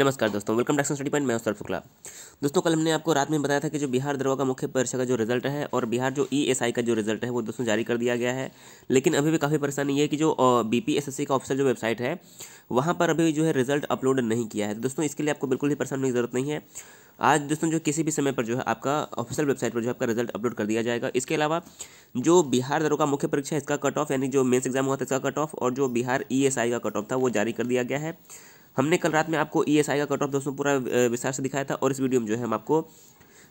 नमस्कार दोस्तों welcome to study point मैं सर शुक्ला दोस्तों कल हमने आपको रात में बताया था कि जो बिहार दरोगा का मुख्य परीक्षा का जो रिजल्ट है और बिहार जो ईएसआई e का जो रिजल्ट है वो दोस्तों जारी कर दिया गया है लेकिन अभी भी काफ़ी परेशानी है कि जो बी का ऑफिसर जो वेबसाइट है वहाँ पर अभी जो है रिजल्ट अपलोड नहीं किया है तो दोस्तों इसके लिए आपको बिल्कुल भी परेशान होने की जरूरत नहीं है आज दोस्तों जो किसी भी समय पर जो है आपका ऑफिशियल वेबसाइट पर जो है आपका रिजल्ट अपलोड कर दिया जाएगा इसके अलावा जो बिहार दरों का मुख्य परीक्षा है इसका कट ऑफ यानी जो मेंस एग्जाम हुआ था इसका कट ऑफ और जो बिहार ईएसआई e का कट ऑफ था वो जारी कर दिया गया है हमने कल रात में आपको ई e का कट ऑफ दोस्तों पूरा विस्तार से दिखाया था और इस वीडियो में जो है हम आपको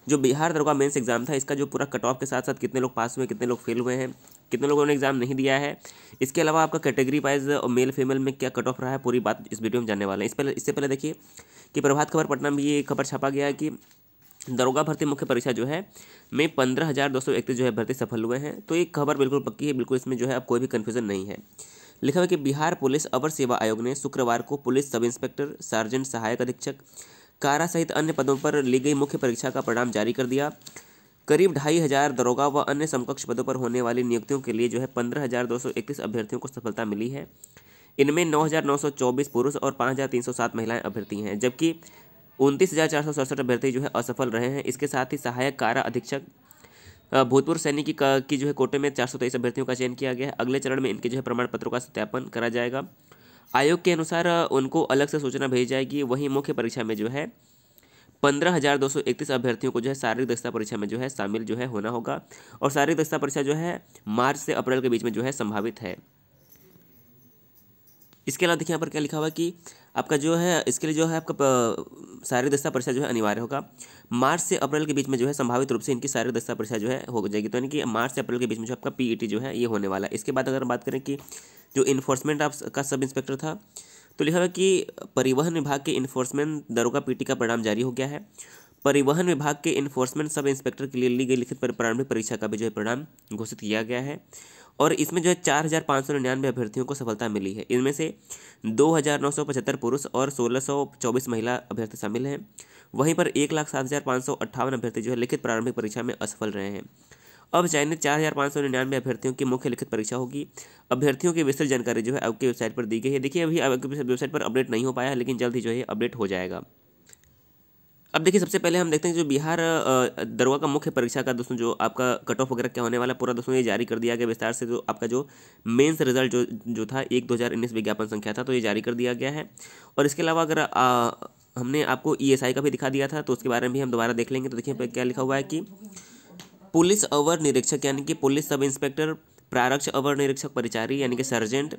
जो बिहार दरोगा मेंस एग्जाम था इसका जो पूरा कट ऑफ के साथ साथ कितने लोग पास हुए कितने लोग फेल हुए हैं कितने लोगों ने एग्जाम नहीं दिया है इसके अलावा आपका कैटेगरी वाइज और मेल फीमेल में क्या कट ऑफ रहा है पूरी बात इस वीडियो में जानने वाले हैं इस पहले इससे पहले देखिए कि प्रभात खबर पटना में ये खबर छापा गया है कि दरोगा भर्ती मुख्य परीक्षा जो है में पंद्रह हज़ार दो सौ इकतीस जो है भर्ती सफल हुए हैं तो ये खबर बिल्कुल पक्की है बिल्कुल इसमें जो है अब कोई भी कन्फ्यूजन नहीं है लिखा हुआ कि बिहार पुलिस अवर सेवा आयोग ने शुक्रवार को पुलिस सब इंस्पेक्टर सार्जेंट सहायक अधीक्षक कारा सहित अन्य पदों पर ली गई मुख्य परीक्षा का परिणाम जारी कर दिया करीब ढाई हज़ार दरोगा व अन्य समकक्ष पदों पर होने वाली नियुक्तियों के लिए जो है पंद्रह हज़ार दो सौ इक्कीस अभ्यर्थियों को सफलता मिली है इनमें नौ हज़ार नौ सौ चौबीस पुरुष और पाँच हज़ार तीन सौ सात महिलाएँ अभ्यर्थी हैं जबकि उनतीस हज़ार चार सौ सड़सठ अभ्यर्थी जो है असफल रहे हैं इसके साथ ही सहायक कारा अधीक्षक भूतपूर्व सैनिक की, की जो है कोटे में चार सौ तेईस अभ्यर्थियों का चयन किया गया है अगले चरण में इनके जो है प्रमाण पत्रों का सत्यापन करा जाएगा आयोग के अनुसार उनको अलग से सूचना भेजी जाएगी वहीं मुख्य परीक्षा में जो है पंद्रह हज़ार दो सौ इकतीस अभ्यर्थियों को जो है शारीरिक दक्षता परीक्षा में जो है शामिल जो है होना होगा और शारीरिक दक्षता परीक्षा जो है मार्च से अप्रैल के बीच में जो है संभावित है इसके अलावा देखिए यहाँ पर क्या लिखा हुआ कि आपका जो है इसके लिए जो है आपका शारीरिक दस्ता परीक्षा जो है अनिवार्य होगा मार्च से अप्रैल के बीच में जो है संभावित रूप से इनकी शारीरिक दस्ता परीक्षा जो है हो जाएगी तो यानी कि मार्च से अप्रैल के बीच में जो आपका पी जो है ये होने वाला है इसके बाद अगर बात करें कि जो इन्फोर्समेंट आप का सब इंस्पेक्टर था तो लिखा हुआ कि परिवहन विभाग के इन्फोर्समेंट दरोगा पीटी का परिणाम जारी हो गया है परिवहन विभाग के इन्फोर्समेंट सब इंस्पेक्टर के लिए ली गई लिखित प्रारंभिक परीक्षा का भी जो है परिणाम घोषित किया गया है और इसमें जो है चार हज़ार पाँच सौ निन्यानवे अभ्यर्थियों को सफलता मिली है इनमें से दो हज़ार नौ सौ पचहत्तर पुरुष और सोलह सौ चौबीस महिला अभ्यर्थी शामिल हैं वहीं पर एक लाख सात हज़ार पाँच सौ अट्ठावन अभ्यर्थी जो है लिखित प्रारंभिक परीक्षा में असफल रहे हैं अब चयनित चार हज़ार पाँच सौ निन्यानवे अभ्यर्थियों की मुख्य लिखित परीक्षा होगी अभ्यर्थियों की विस्तृत जानकारी जो है आपकी वेबसाइट पर दी गई है देखिए अभी आपकी वेबसाइट पर अपडेट नहीं हो पाया है लेकिन जल्द ही जो है अपडेट हो जाएगा अब देखिए सबसे पहले हम देखते हैं जो बिहार दरोगा का मुख्य परीक्षा का दोस्तों जो आपका कट ऑफ वगैरह क्या होने वाला पूरा दोस्तों ये जारी कर दिया गया विस्तार से जो आपका जो मेंस रिजल्ट जो जो था एक दो हज़ार उन्नीस विज्ञापन संख्या था तो ये जारी कर दिया गया है और इसके अलावा अगर आ, हमने आपको ई e का भी दिखा दिया था तो उसके बारे में भी हम दोबारा देख लेंगे तो देखिए क्या लिखा हुआ है कि पुलिस अवर निरीक्षक यानी कि पुलिस सब इंस्पेक्टर प्रारक्ष अवर निरीक्षक परिचारी यानी कि सर्जेंट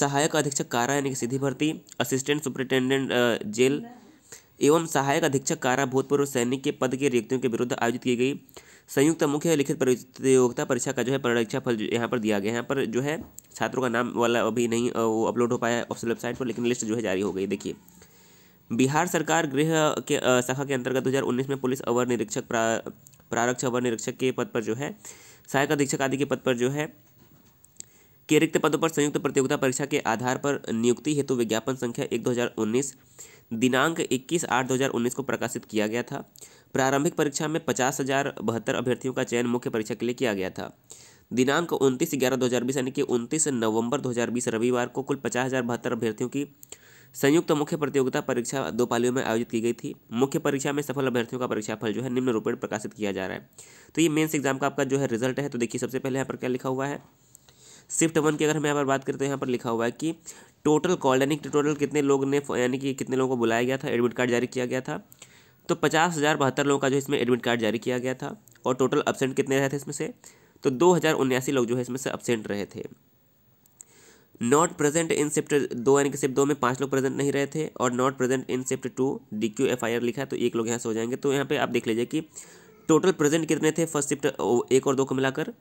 सहायक अधीक्षक कारा यानी कि सीधी भर्ती असिस्टेंट सुपरिटेंडेंट जेल एवं सहायक अधीक्षक कारा भूतपूर्व सैनिक के पद के रिक्तियों के विरुद्ध आयोजित की गई संयुक्त मुख्य लिखित प्रतियोगिता परीक्षा का जो है परीक्षा फल यहाँ पर दिया गया यहाँ पर जो है छात्रों का नाम वाला अभी नहीं वो अपलोड हो पाया है ऑफिसियल वेबसाइट पर लेकिन लिस्ट जो है जारी हो गई देखिए बिहार सरकार गृह के शाखा के अंतर्गत 2019 में पुलिस अवर निरीक्षक प्रारक्ष अवर निरीक्षक के पद पर जो है सहायक अधीक्षक आदि के पद पर जो है के रिक्त पदों पर संयुक्त प्रतियोगिता परीक्षा के आधार पर नियुक्ति हेतु विज्ञापन संख्या एक दो हज़ार उन्नीस दिनांक 21 आठ 2019 को प्रकाशित किया गया था प्रारंभिक परीक्षा में पचास हज़ार बहत्तर अभ्यर्थियों का चयन मुख्य परीक्षा के लिए किया गया था दिनांक उनतीस ग्यारह दो हज़ार बीस यानी कि उनतीस नवंबर 2020 रविवार को कुल पचास हज़ार बहत्तर अभ्यर्थियों की संयुक्त मुख्य प्रतियोगिता परीक्षा दो पालियों में आयोजित की गई थी मुख्य परीक्षा में सफल अभ्यर्थियों का परीक्षाफल जो है निम्न रूप में प्रकाशित किया जा रहा है तो ये मेंस एग्जाम का आपका जो है रिजल्ट है तो देखिए सबसे पहले यहाँ पर क्या लिखा हुआ है शिफ्ट वन की अगर हम यहाँ पर बात करते हैं यहाँ पर लिखा हुआ है कि टोटल कॉल यानी कि टोटल कितने लोग ने यानी कि कितने लोगों को बुलाया गया था एडमिट कार्ड जारी किया गया था तो पचास हज़ार बहत्तर लोगों का जो इसमें एडमिट कार्ड जारी किया गया था और टोटल अपसेंट कितने रहे थे इसमें से तो दो हज़ार उन्यासी लोग जो है इसमें से अपसेंट रहे थे नॉट प्रेजेंट इन शिफ्ट दो यानी कि शिफ्ट दो में पाँच लोग प्रेजेंट नहीं रहे थे और not present in shift two D Q F I R लिखा है तो एक लोग यहाँ से हो जाएंगे तो यहाँ पे आप देख लीजिए कि टोटल प्रेजेंट कितने थे फर्स्ट शिफ्ट एक और दो को मिलाकर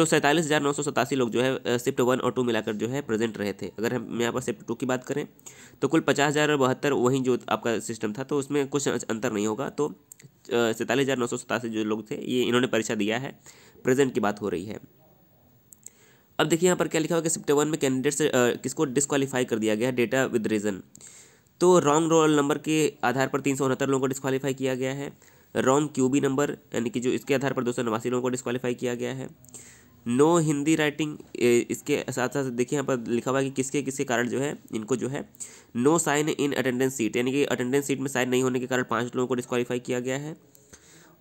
तो सैंतालीस हज़ार नौ सौ सतासी लोग जो है शिफ्ट वन और टू मिलाकर जो है प्रेजेंट रहे थे अगर हम यहाँ पर शिफ्ट टू की बात करें तो कुल पचास हज़ार बहत्तर वहीं जो आपका सिस्टम था तो उसमें कुछ अंतर नहीं होगा तो सैंतालीस हज़ार नौ सौ सतासी जो लोग थे ये इन्होंने परीक्षा दिया है प्रेजेंट की बात हो रही है अब देखिए यहाँ पर क्या लिखा हुआ कि वन में कैंडिडेट्स किसको डिसक्वालीफाई कर दिया गया डेटा विद रीज़न तो रॉन्ग रोल नंबर के आधार पर तीन सौ उनहत्तर लोगों को डिसक्वालीफाई किया गया है रॉन्ग क्यूबी नंबर यानी कि जो इसके आधार पर दो सौ नवासी लोगों को डिसक्वालीफाई किया गया है नो हिंदी राइटिंग इसके साथ साथ देखिए यहाँ पर लिखा हुआ है कि किसके किसके कारण जो है इनको जो है no sign in attendance sheet यानी कि अटेंडेंस सीट में साइन नहीं होने के कारण पाँच लोगों को डिस्कवालीफाई किया गया है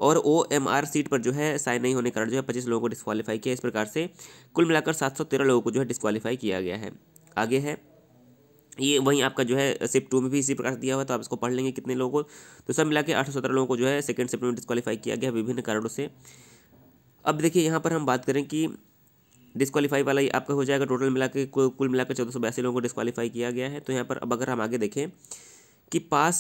और ओ एम आर सीट पर जो है साइन नहीं होने के कारण जो है पच्चीस लोगों को डिस्कवालीफाई किया इस प्रकार से कुल मिलाकर सात सौ तेरह लोगों को जो है डिस्कवालीफाई किया गया है आगे है ये वहीं आपका जो है सिप टू में भी इसी प्रकार दिया हुआ तो आप इसको पढ़ लेंगे कितने लोगों को तो सब मिला के आठ सौ सत्रह लोगों को जो है सेकंड शिफ्ट में डिस्कालीफाई किया गया विभिन्न कारणों से अब देखिए यहाँ पर हम बात करें कि डिस्कालीफाई वाला ही आपका हो जाएगा टोटल मिला के कुल मिला के चौदह सौ बयासी लोगों को डिस्कालीफाई किया गया है तो यहाँ पर अब अगर हम आगे देखें कि पास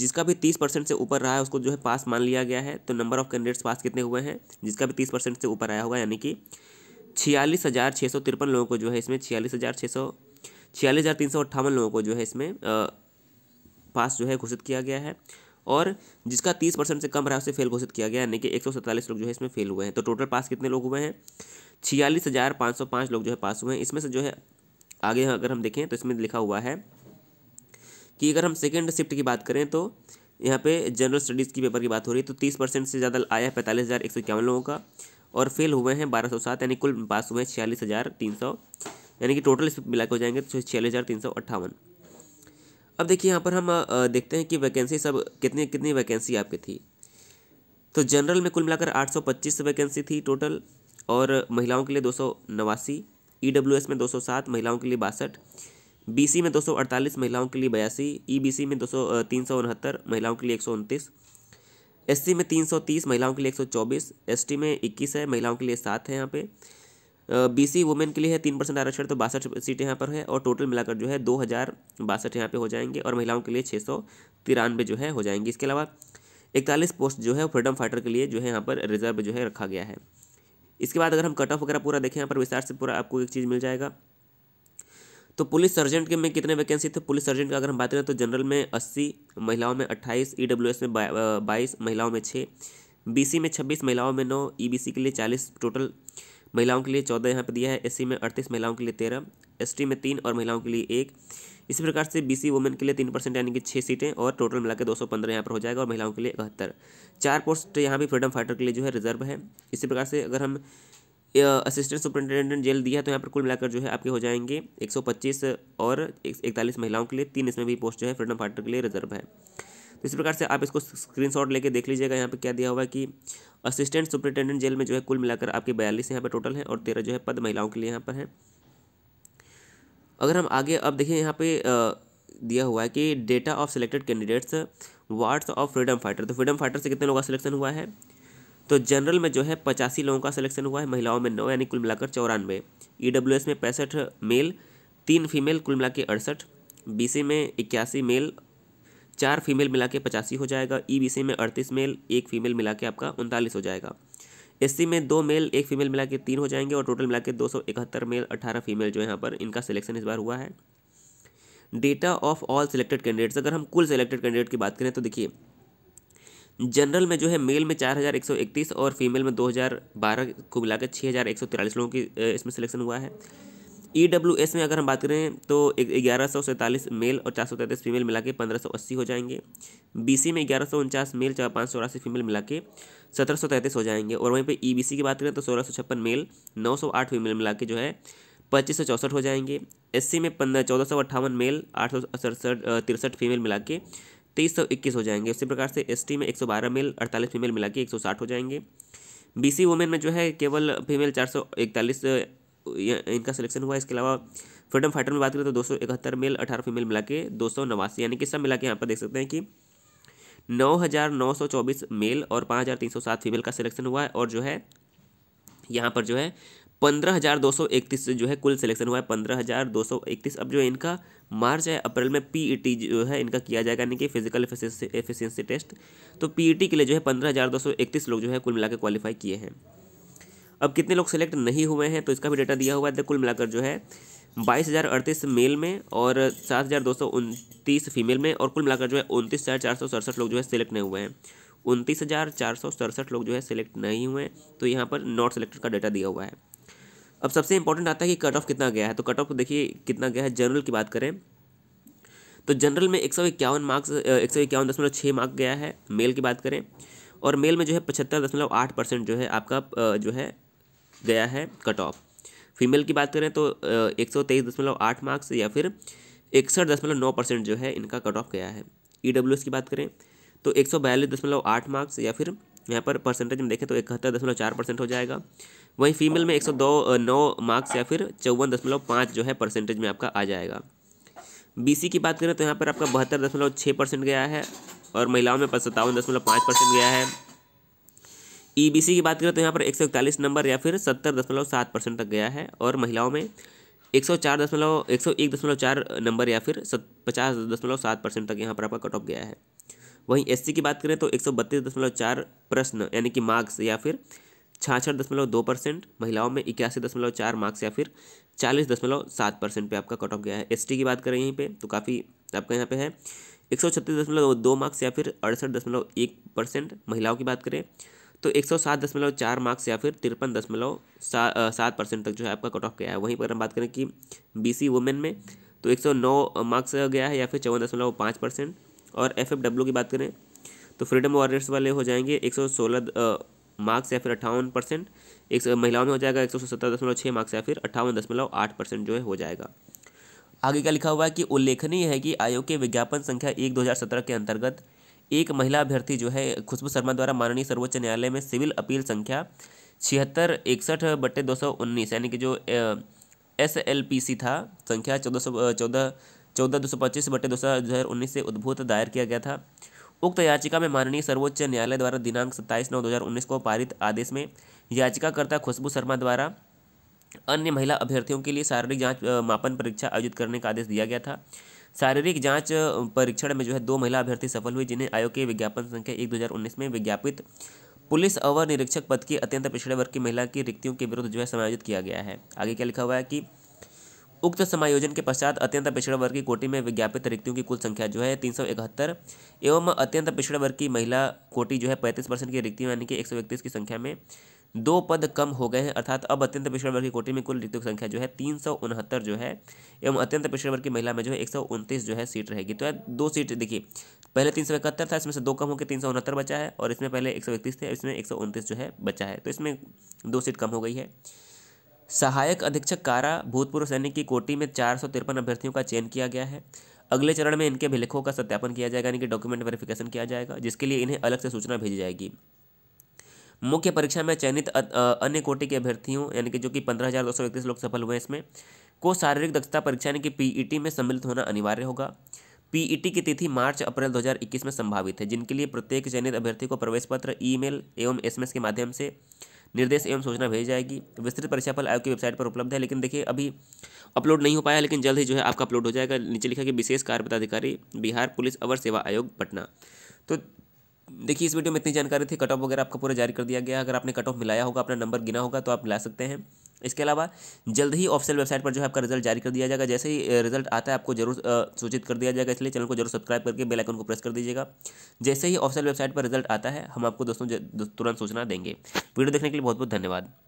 जिसका भी तीस परसेंट से ऊपर रहा है उसको जो है पास मान लिया गया है तो नंबर ऑफ कैंडिडेट्स पास कितने हुए हैं जिसका भी तीस परसेंट से ऊपर आया होगा यानी कि छियालीस हज़ार छः सौ तिरपन लोगों को जो है इसमें छियालीस हज़ार छः सौ छियालीस हज़ार तीन सौ अट्ठावन लोगों को जो है इसमें पास जो है घोषित किया गया है और जिसका तीस परसेंट से कम रहा है उसे फेल घोषित किया गया यानी कि एक सौ सैंतालीस लोग जो है इसमें फेल हुए हैं तो टोटल पास कितने लोग हुए हैं छियालीस हज़ार पाँच सौ पाँच लोग जो है पास हुए हैं इसमें से जो है आगे अगर हम देखें तो इसमें लिखा हुआ है कि अगर हम सेकेंड शिफ्ट की बात करें तो यहाँ पे जनरल स्टडीज़ की पेपर की बात हो रही है तो तीस परसेंट से ज़्यादा आया है पैंतालीस हज़ार एक सौ इक्यावन लोगों का और फेल हुए हैं बारह सौ सात यानी कुल पास हुए हैं छियालीस हज़ार तीन सौ यानी कि टोटल इस मिला के हो जाएंगे तो छियालीस हज़ार तीन सौ अट्ठावन अब देखिए यहाँ पर हम देखते हैं कि वैकेंसी सब कितनी कितनी वैकेंसी आपकी थी तो जनरल में कुल मिलाकर 825 वैकेंसी थी टोटल और महिलाओं के लिए दो सौ नवासी ई डब्ल्यू एस में दो सौ सात महिलाओं के लिए बासठ बी सी में दो सौ अड़तालीस महिलाओं के लिए बयासी ई बी सी में दो सौ तीन सौ उनहत्तर महिलाओं के लिए एक सौ उनतीस एस सी में तीन सौ तीस महिलाओं के लिए एक सौ चौबीस एस टी में इक्कीस है महिलाओं के लिए सात है यहाँ पर बी सी वुमेन के लिए है तीन परसेंट आरक्षण तो बासठ सीट यहाँ पर है और टोटल मिलाकर जो है दो हज़ार बासठ यहाँ पर हो जाएंगे और महिलाओं के लिए छः सौ तिरानवे जो है हो जाएंगी इसके अलावा इकतालीस पोस्ट जो है फ्रीडम फाइटर के लिए जो है यहाँ पर रिजर्व जो है रखा गया है इसके बाद अगर हम कट ऑफ वगैरह पूरा देखें यहाँ पर विस्तार से पूरा आपको एक चीज़ मिल जाएगा तो पुलिस सर्जेंट के में कितने वैकेंसी थे पुलिस सर्जेंट का अगर हम बात करें तो जनरल में अस्सी महिलाओं में अट्ठाईस ई e में बाईस महिलाओं में छः सी में छब्बीस महिलाओं में नौ सी e के लिए चालीस टोटल महिलाओं के लिए चौदह यहाँ पर दिया है एस में अड़तीस महिलाओं के लिए तेरह एस में तीन और महिलाओं के लिए एक इसी प्रकार से बीसी वुमेन के लिए तीन परसेंट यानी कि छः सीटें और टोटल मिला के दो सौ पंद्रह यहाँ पर हो जाएगा और महिलाओं के लिए इकहत्तर चार पोस्ट यहाँ भी फ्रीडम फाइटर के लिए जो है रिजर्व है इसी प्रकार से अगर हम असिस्टेंट सुपरिटेंडेंट जेल दिया तो यहाँ पर कुल मिलाकर जो है आपके हो जाएंगे एक और इकतालीस महिलाओं के लिए तीन इसमें भी पोस्ट जो है फ्रीडम फाइटर के लिए रिजर्व है तो इस प्रकार से आप इसको स्क्रीनशॉट लेके देख लीजिएगा यहाँ पे क्या दिया हुआ है कि असिस्टेंट सुपरिटेंडेंट जेल में जो है कुल मिलाकर आपके बयालीस यहाँ पर टोटल है और तेरह जो है पद महिलाओं के लिए यहाँ पर है अगर हम आगे अब देखिए यहाँ पे दिया हुआ है कि data of selected candidates wards of freedom fighter तो फ्रीडम फाइटर से कितने लोगों का सिलेक्शन हुआ है तो जनरल में जो है पचासी लोगों का सिलेक्शन हुआ है महिलाओं में नौ यानी कुल मिलाकर चौरानवे ई e में पैंसठ मेल तीन फीमेल कुल मिला के अड़सठ बी में इक्यासी मेल चार फीमेल मिला के पचासी हो जाएगा ई में अड़तीस मेल एक फीमेल मिला के आपका उनतालीस हो जाएगा एस में दो मेल एक फीमेल मिला के तीन हो जाएंगे और टोटल मिला के दो सौ इकहत्तर मेल अठारह फीमेल जो है यहाँ पर इनका सिलेक्शन इस बार हुआ है data of all selected candidates अगर हम कुल सिलेक्टेड कैंडिडेट की बात करें तो देखिए जनरल में जो है मेल में चार हज़ार एक सौ इकतीस और फीमेल में दो हज़ार बारह को मिला के छः हज़ार एक सौ तिरालीस लोगों की इसमें सिलेक्शन हुआ है ई डब्ल्यू एस में अगर हम बात करें तो ग्यारह सौ सैंतालीस मेल और चार सौ तैंतीस फीमेल मिला के पंद्रह सौ अस्सी हो जाएंगे बी सी में ग्यारह सौ उनचास मेल चार पाँच सौ अड़ासी फीमेल मिला के सत्रह सौ तैंतीस हो जाएंगे और वहीं पे ई बी सी की बात करें तो सोलह सौ छप्पन मेल नौ सौ आठ फीमेल मिला के जो है पच्चीस सौ चौंसठ हो जाएंगे एस सी में पंद्रह चौदह सौ अट्ठावन मेल आठ सौ सड़सठ तिरसठ फीमेल मिला के तेईस सौ इक्कीस हो जाएंगे उसी प्रकार से एस टी में एक सौ बारह मेल अड़तालीस फीमेल मिला के एक सौ साठ हो जाएंगे बी सी वुमेन में जो है केवल फीमेल चार सौ इकतालीस इनका सिलेक्शन हुआ इसके अलावा फ्रीडम फाइटर में बात करें तो दो सौ इकहत्तर मेल अठारह फीमेल मिला के दो सौ नवासी यानी कि सब मिला के यहाँ पर देख सकते हैं कि नौ हज़ार नौ सौ चौबीस मेल और पाँच हज़ार तीन सौ सात फीमेल का सिलेक्शन हुआ है और जो है यहाँ पर जो है पंद्रह हज़ार दो सौ इकतीस जो है कुल सिलेक्शन हुआ है पंद्रह हज़ार दो सौ इकतीस अब जो है इनका मार्च है अप्रैल में पीईटी e जो है इनका किया जाएगा यानी कि फिजिकल एफिशिएंसी टेस्ट तो पीईटी e के लिए जो है पंद्रह हज़ार दो सौ इकतीस लोग जो है कुल मिला के क्वालिफाई किए हैं अब कितने लोग सेलेक्ट नहीं हुए हैं तो इसका भी डेटा दिया हुआ है कुल मिलाकर जो है बाईस हज़ार अड़तीस मेल में और सात हज़ार दो सौ उनतीस फीमेल में और कुल मिलाकर जो है उनतीस हज़ार चार सौ सड़सठ लोग जो है सेलेक्ट नहीं हुए हैं उनतीस हज़ार चार सौ सड़सठ लोग जो है सेलेक्ट नहीं हुए तो यहाँ पर नॉट सेलेक्टेड का डेटा दिया हुआ है अब सबसे इंपॉर्टेंट आता है कि कट ऑफ कितना गया है तो कट ऑफ तो देखिए कितना गया है जनरल की बात करें तो जनरल में एक सौ इक्यावन मार्क्स एक सौ इक्यावन दशमलव छः मार्क गया है मेल की बात करें और मेल में जो है पचहत्तर दशमलव आठ परसेंट जो है आपका जो है गया है कट ऑफ फीमेल की बात करें तो एक सौ तेईस दशमलव आठ मार्क्स या फिर इकसठ दशमलव नौ परसेंट जो है इनका कट ऑफ गया है ई डब्ल्यू एस की बात करें तो एक सौ बयालीस दशमलव आठ मार्क्स या फिर यहाँ पर परसेंटेज में देखें तो इकहत्तर दशमलव चार परसेंट हो जाएगा वहीं फीमेल में एक सौ दो नौ मार्क्स या फिर चौवन दशमलव पाँच जो है परसेंटेज में आपका आ जाएगा बीसी की बात करें तो यहाँ पर आपका बहत्तर दशमलव छः परसेंट गया है और महिलाओं में सत्तावन दशमलव पाँच परसेंट गया है ईबीसी e की बात करें तो यहाँ पर एक नंबर या फिर सत्तर दशमलव सात परसेंट तक गया है और महिलाओं में एक सौ चार दशमलव एक सौ एक दशमलव चार नंबर या फिर पचास दशमलव सात परसेंट तक यहाँ पर आपका कट ऑफ गया है वहीं एससी की बात करें तो एक सौ बत्तीस दशमलव चार प्रश्न यानी कि मार्क्स या फिर छाछठ दशमलव दो परसेंट महिलाओं में इक्यासी दशमलव चार मार्क्स या फिर चालीस दशमलव सात परसेंट पर आपका कट ऑफ गया है एसटी की बात करें यहीं पे तो काफ़ी आपका यहाँ पे है एक सौ छत्तीस दशमलव दो मार्क्स या फिर अड़सठ दशमलव एक परसेंट महिलाओं की बात करें तो एक सौ सात दशमलव चार मार्क्स या फिर तिरपन दशमलव सात परसेंट तक जो है आपका कट ऑफ गया है वहीं पर हम बात करें कि बी सी वुमेन में तो एक सौ नौ मार्क्स गया है या फिर चौवन दशमलव पाँच परसेंट और एफ एफ डब्ल्यू की बात करें तो फ्रीडम वॉरियर्स वाले हो जाएंगे एक सौ सोलह मार्क्स या फिर अट्ठावन परसेंट एक महिलाओं में हो जाएगा एक सौ सत्तर दशमलव छः मार्क्स या फिर अट्ठावन दशमलव आठ परसेंट जो है हो जाएगा आगे क्या लिखा हुआ है कि उल्लेखनीय है कि आयोग के विज्ञापन संख्या एक दो हज़ार सत्रह के अंतर्गत एक महिला अभ्यर्थी जो है खुशबू शर्मा द्वारा माननीय सर्वोच्च न्यायालय में सिविल अपील संख्या छिहत्तर इकसठ बट्टे दो सौ उन्नीस यानी कि जो एस एल पी सी था संख्या चौदह सौ चौदह चौदह दो सौ पच्चीस बटे दो हज़ार उन्नीस से उद्भूत दायर किया गया था उक्त याचिका में माननीय सर्वोच्च न्यायालय द्वारा दिनांक सत्ताईस नौ दो हज़ार उन्नीस को पारित आदेश में याचिकाकर्ता खुशबू शर्मा द्वारा अन्य महिला अभ्यर्थियों के लिए शारीरिक जांच मापन परीक्षा आयोजित करने का आदेश दिया गया था शारीरिक जांच परीक्षण में जो है दो महिला अभ्यर्थी सफल हुई जिन्हें आयोग के विज्ञापन संख्या एक दो में विज्ञापित पुलिस अवर निरीक्षक पद की अत्यंत पिछड़े वर्ग की महिला की रिक्तियों के विरुद्ध जो है समायोजित किया गया है आगे क्या लिखा हुआ है कि उक्त समायोजन के पश्चात अत्यंत पिछड़े वर्ग की कोटि में विज्ञापित रिक्तियों की कुल संख्या जो है तीन सौ इकहत्तर एवं अत्यंत पिछड़े वर्ग की महिला कोटि जो है पैंतीस परसेंट की रिक्तियों यानी कि एक सौ इकतीस की संख्या में दो पद कम हो गए हैं अर्थात अब अत्यंत पिछड़े वर्ग की कोटि में कुल रिक्तों की संख्या जो है तीन सौ उनहत्तर जो है एवं अत्यंत पिछड़े वर्ग की महिला में जो है एक सौ उनतीस जो है सीट रहेगी तो दो सीट देखिए पहले तीन सौ इकहत्तर था इसमें से दो कम होकर तीन सौ उनहत्तर बचा है और इसमें पहले एक सौ इकतीस थे इसमें एक सौ उनतीस जो है बचा है तो इसमें दो सीट कम हो गई है सहायक अधीक्षक कारा भूतपूर्व सैनिक की कोटि में चार सौ तिरपन अभ्यर्थियों का चयन किया गया है अगले चरण में इनके अभिलेखों का सत्यापन किया जाएगा यानी कि डॉक्यूमेंट वेरिफिकेशन किया जाएगा जिसके लिए इन्हें अलग से सूचना भेजी जाएगी मुख्य परीक्षा में चयनित अन्य कोटि के अभ्यर्थियों यानी कि जो कि पंद्रह हज़ार दो सौ इकतीस लोग सफल हुए हैं इसमें को शारीरिक दक्षता परीक्षा यानी कि पीईटी e में सम्मिलित होना अनिवार्य होगा पीईटी e की तिथि मार्च अप्रैल 2021 में संभावित है जिनके लिए प्रत्येक चयनित अभ्यर्थी को प्रवेश पत्र ईमेल एवं एसएमएस के माध्यम से निर्देश एवं सूचना भेजी जाएगी विस्तृत परीक्षाफल आयोग की वेबसाइट पर उपलब्ध है लेकिन देखिए अभी अपलोड नहीं हो पाया लेकिन जल्द ही जो है आपका अपलोड हो जाएगा नीचे लिखा कि विशेष कार्य पदाधिकारी बिहार पुलिस अवर सेवा आयोग पटना तो देखिए इस वीडियो में इतनी जानकारी थी कट ऑफ वगैरह आपका पूरा जारी कर दिया गया अगर आपने कट ऑफ मिलाया होगा अपना नंबर गिना होगा तो आप मिला सकते हैं इसके अलावा जल्द ही ऑफिशियल वेबसाइट पर जो है आपका रिजल्ट जारी कर दिया जाएगा जैसे ही रिजल्ट आता है आपको जरूर सूचित कर दिया जाएगा इसलिए चैनल को जरूर सब्सक्राइब करके बेल आइकन को प्रेस कर दीजिएगा जैसे ही ऑफिशियल वेबसाइट पर रिजल्ट आता है हम आपको दोस्तों तुरंत सूचना देंगे वीडियो देखने के लिए बहुत बहुत धन्यवाद